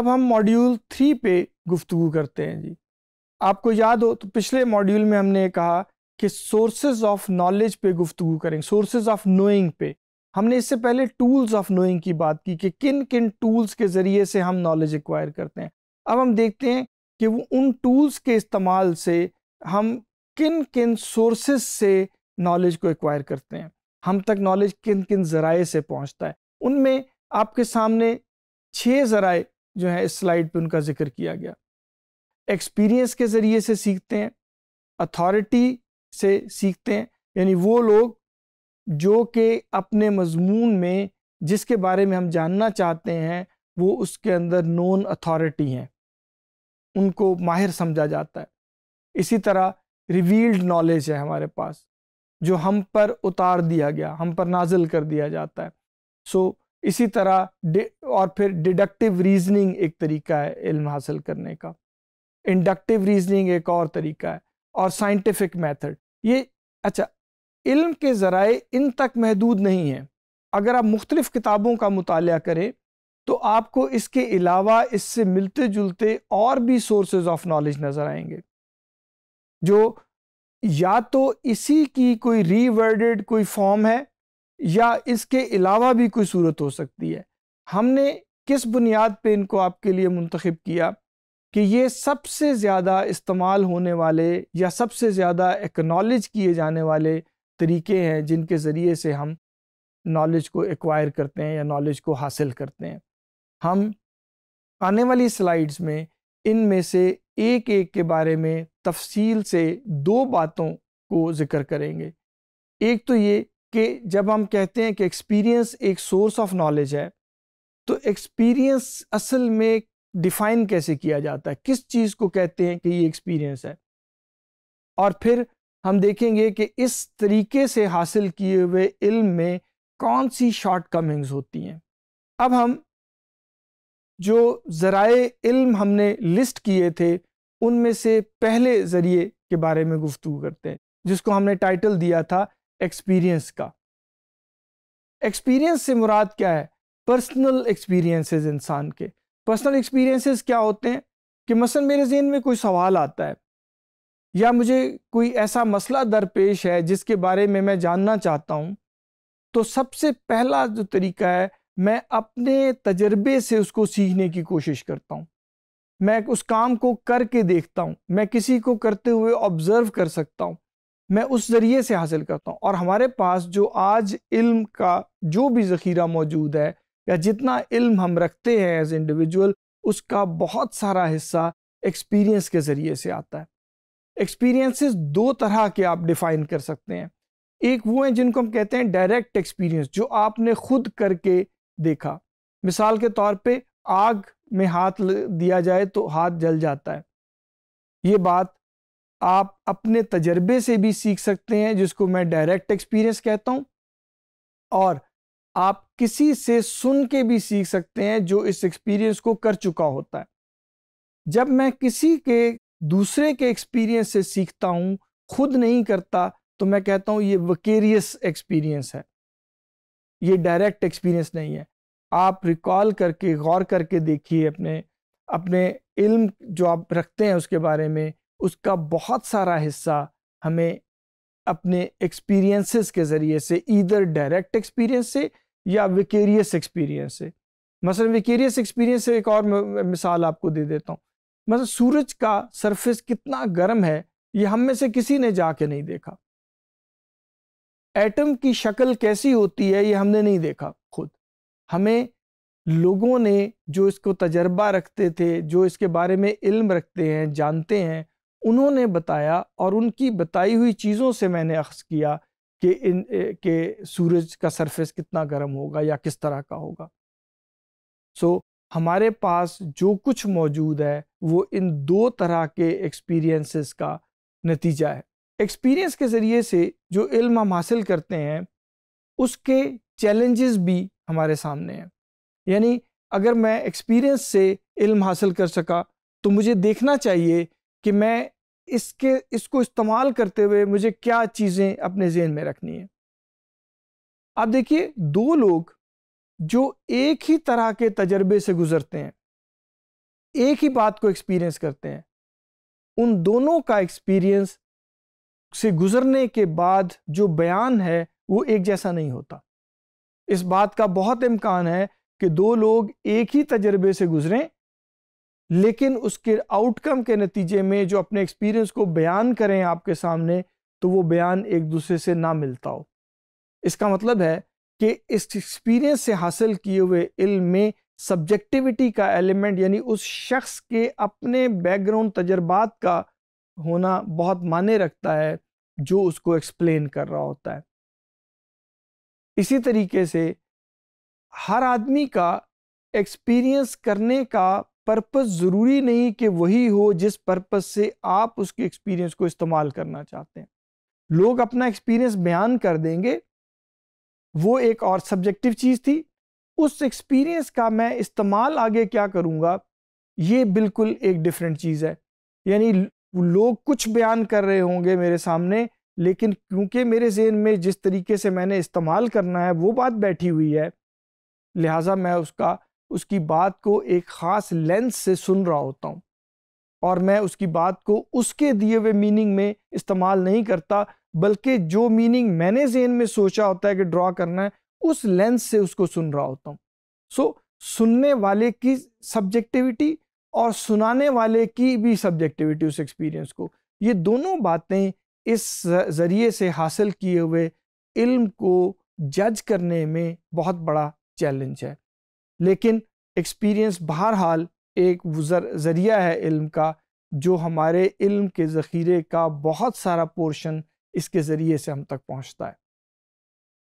अब हम module three पे गुफ्तु करते हैं जी आपको याद हो तो पिछले मॉड्यूल में हमने कहा कि सोर्सेज ऑफ नॉलेज पे गुफ्तु करेंगे सोर्सेज ऑफ नोइंग पे हमने इससे पहले टूल्स ऑफ नोइंग की बात की कि किन किन टूल्स के ज़रिए से हम नॉलेज एक्वायर करते हैं अब हम देखते हैं कि वो उन टूल्स के इस्तेमाल से हम किन किन सोर्सेज से नॉलेज को एक्वायर करते हैं हम तक नॉलेज किन किन ज़राए से पहुंचता है उनमें आपके सामने छः ज़राए जो है इस स्लाइड पे उनका जिक्र किया गया एक्सपीरियंस के ज़रिए से सीखते हैं अथॉरिटी से सीखते हैं यानी वो लोग जो कि अपने मजमून में जिसके बारे में हम जानना चाहते हैं वो उसके अंदर नॉन अथॉरिटी हैं उनको माहिर समझा जाता है इसी तरह रिवील्ड नॉलेज है हमारे पास जो हम पर उतार दिया गया हम पर नाजिल कर दिया जाता है सो इसी तरह और फिर डिडक्टिव रीजनिंग एक तरीका है इल्म हासिल करने का इंडक्टिव रीजनिंग एक और तरीका है और साइंटिफिक मेथड ये अच्छा इल्म के ज़राए इन तक महदूद नहीं है अगर आप मुख्तलिफ़ किताबों का मुताल करें तो आपको इसके अलावा इससे मिलते जुलते और भी सोर्सेज ऑफ नॉलेज नज़र आएंगे जो या तो इसी की कोई रीवर्डेड कोई फॉर्म है या इसके अलावा भी कोई सूरत हो सकती है हमने किस बुनियाद पर इनको आपके लिए मुंतखब किया कि ये सबसे ज़्यादा इस्तेमाल होने वाले या सबसे ज़्यादा एक्नॉलेज किए जाने वाले तरीके हैं जिनके ज़रिए से हम नॉलेज को एक्वायर करते हैं या नॉलेज को हासिल करते हैं हम आने वाली स्लाइड्स में इन में से एक एक के बारे में तफसील से दो बातों को ज़िक्र करेंगे एक तो ये कि जब हम कहते हैं कि एक्सपीरियंस एक सोर्स ऑफ नॉलेज है तो एक्सपीरियंस असल में डिफाइन कैसे किया जाता है किस चीज़ को कहते हैं कि ये एक्सपीरियंस है और फिर हम देखेंगे कि इस तरीके से हासिल किए हुए इल्म में कौन सी शॉर्ट कमिंग्स होती हैं अब हम जो ज़राए इल्म हमने लिस्ट किए थे उनमें से पहले ज़रिए के बारे में गुफ्तु करते हैं जिसको हमने टाइटल दिया था एक्सपीरियंस का एक्सपीरियंस से मुराद क्या है पर्सनल एक्सपीरियंसेस इंसान के पर्सनल एक्सपीरियंसेस क्या होते हैं कि मसलन मेरे जहन में कोई सवाल आता है या मुझे कोई ऐसा मसला दरपेश है जिसके बारे में मैं जानना चाहता हूँ तो सबसे पहला जो तरीका है मैं अपने तजर्बे से उसको सीखने की कोशिश करता हूँ मैं उस काम को करके देखता हूँ मैं किसी को करते हुए ऑब्ज़र्व कर सकता हूँ मैं उस ज़रिए से हासिल करता हूँ और हमारे पास जो आज इल्म का जो भी ज़ख़ीरा मौजूद है या जितना इल्म हम रखते हैं एज इंडिविजुअल उसका बहुत सारा हिस्सा एक्सपीरियंस के ज़रिए से आता है एक्सपीरियंसेस दो तरह के आप डिफ़ाइन कर सकते हैं एक वो हैं जिनको हम कहते हैं डायरेक्ट एक्सपीरियंस जो आपने खुद करके देखा मिसाल के तौर पर आग में हाथ दिया जाए तो हाथ जल जाता है ये बात आप अपने तजर्बे से भी सीख सकते हैं जिसको मैं डायरेक्ट एक्सपीरियंस कहता हूँ और आप किसी से सुन के भी सीख सकते हैं जो इस एक्सपीरियंस को कर चुका होता है जब मैं किसी के दूसरे के एक्सपीरियंस से सीखता हूँ खुद नहीं करता तो मैं कहता हूँ ये वकेरियस एक्सपीरियंस है ये डायरेक्ट एक्सपीरियंस नहीं है आप रिकॉल करके गौर करके देखिए अपने अपने इल्म जो आप रखते हैं उसके बारे में उसका बहुत सारा हिस्सा हमें अपने एक्सपीरियंसेस के ज़रिए से ईदर डायरेक्ट एक्सपीरियंस से या विकेरियस एक्सपीरियंस से मसल विकेरियस एक्सपीरियंस से एक और मिसाल आपको दे देता हूँ मतलब सूरज का सरफेस कितना गर्म है ये हम में से किसी ने जाके नहीं देखा एटम की शक्ल कैसी होती है ये हमने नहीं देखा खुद हमें लोगों ने जो इसको तजर्बा रखते थे जो इसके बारे में इल्म रखते हैं जानते हैं उन्होंने बताया और उनकी बताई हुई चीज़ों से मैंने अक्स किया कि इन के सूरज का सरफेस कितना गर्म होगा या किस तरह का होगा सो so, हमारे पास जो कुछ मौजूद है वो इन दो तरह के एक्सपीरियंसेस का नतीजा है एक्सपीरियंस के ज़रिए से जो इल्म हम हासिल करते हैं उसके चैलेंजेस भी हमारे सामने हैं यानी अगर मैं एक्सपीरियंस से इल्म हासिल कर सका तो मुझे देखना चाहिए कि मैं इसके इसको इस्तेमाल करते हुए मुझे क्या चीज़ें अपने जहन में रखनी है अब देखिए दो लोग जो एक ही तरह के तजर्बे से गुजरते हैं एक ही बात को एक्सपीरियंस करते हैं उन दोनों का एक्सपीरियंस से गुजरने के बाद जो बयान है वो एक जैसा नहीं होता इस बात का बहुत इम्कान है कि दो लोग एक ही तजर्बे से गुजरें लेकिन उसके आउटकम के नतीजे में जो अपने एक्सपीरियंस को बयान करें आपके सामने तो वो बयान एक दूसरे से ना मिलता हो इसका मतलब है कि इस एक्सपीरियंस से हासिल किए हुए इल्म में सब्जेक्टिविटी का एलिमेंट यानी उस शख्स के अपने बैकग्राउंड तजर्बात का होना बहुत माने रखता है जो उसको एक्सप्लेन कर रहा होता है इसी तरीके से हर आदमी का एक्सपीरियंस करने का पर्पस ज़रूरी नहीं कि वही हो जिस पर्पस से आप उसके एक्सपीरियंस को इस्तेमाल करना चाहते हैं लोग अपना एक्सपीरियंस बयान कर देंगे वो एक और सब्जेक्टिव चीज़ थी उस एक्सपीरियंस का मैं इस्तेमाल आगे क्या करूँगा ये बिल्कुल एक डिफरेंट चीज़ है यानी लोग कुछ बयान कर रहे होंगे मेरे सामने लेकिन क्योंकि मेरे जहन में जिस तरीके से मैंने इस्तेमाल करना है वो बात बैठी हुई है लिहाजा मैं उसका उसकी बात को एक ख़ास लेंस से सुन रहा होता हूँ और मैं उसकी बात को उसके दिए हुए मीनिंग में इस्तेमाल नहीं करता बल्कि जो मीनिंग मैंने जहन में सोचा होता है कि ड्रा करना है उस लेंस से उसको सुन रहा होता हूँ सो so, सुनने वाले की सब्जेक्टिविटी और सुनाने वाले की भी सब्जेक्टिविटी उस एक्सपीरियंस को ये दोनों बातें इस ज़रिए से हासिल किए हुए इल्म को जज करने में बहुत बड़ा चैलेंज है लेकिन एक्सपीरियंस बहरहाल एक ज़रिया है इल्म का जो हमारे इल्म के ज़ख़ीरे का बहुत सारा पोर्शन इसके ज़रिए से हम तक पहुंचता है